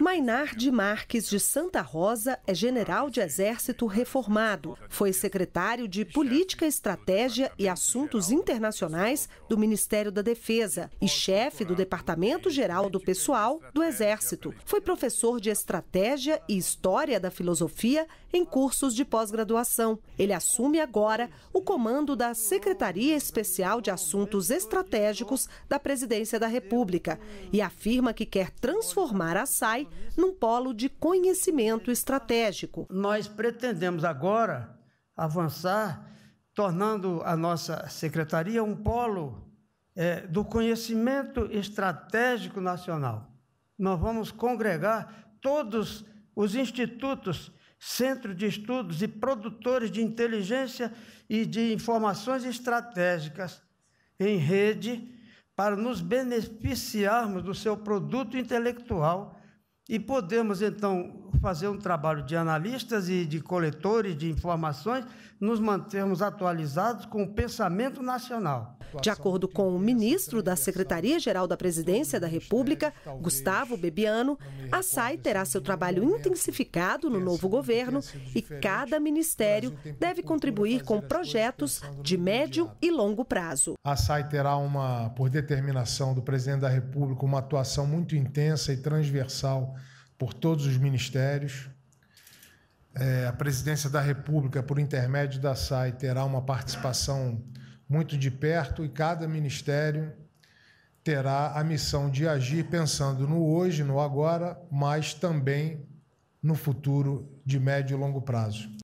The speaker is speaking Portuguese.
Mainard de Marques de Santa Rosa é general de exército reformado. Foi secretário de Política, Estratégia e Assuntos Internacionais do Ministério da Defesa e chefe do Departamento Geral do Pessoal do Exército. Foi professor de Estratégia e História da Filosofia em cursos de pós-graduação. Ele assume agora o comando da Secretaria Especial de Assuntos Estratégicos da Presidência da República e afirma que quer transformar transformar a SAI num polo de conhecimento estratégico. Nós pretendemos agora avançar, tornando a nossa secretaria um polo é, do conhecimento estratégico nacional. Nós vamos congregar todos os institutos centros de estudos e produtores de inteligência e de informações estratégicas em rede para nos beneficiarmos do seu produto intelectual e podemos então fazer um trabalho de analistas e de coletores de informações, nos mantermos atualizados com o pensamento nacional. De acordo com o ministro da Secretaria-Geral da Presidência da República, Gustavo Bebiano, a SAI terá seu trabalho intensificado no novo governo e cada ministério deve contribuir com projetos de médio e longo prazo. A SAI terá uma, por determinação do presidente da República, uma atuação muito intensa e transversal por todos os ministérios. É, a presidência da República, por intermédio da SAI, terá uma participação muito de perto e cada ministério terá a missão de agir pensando no hoje, no agora, mas também no futuro de médio e longo prazo.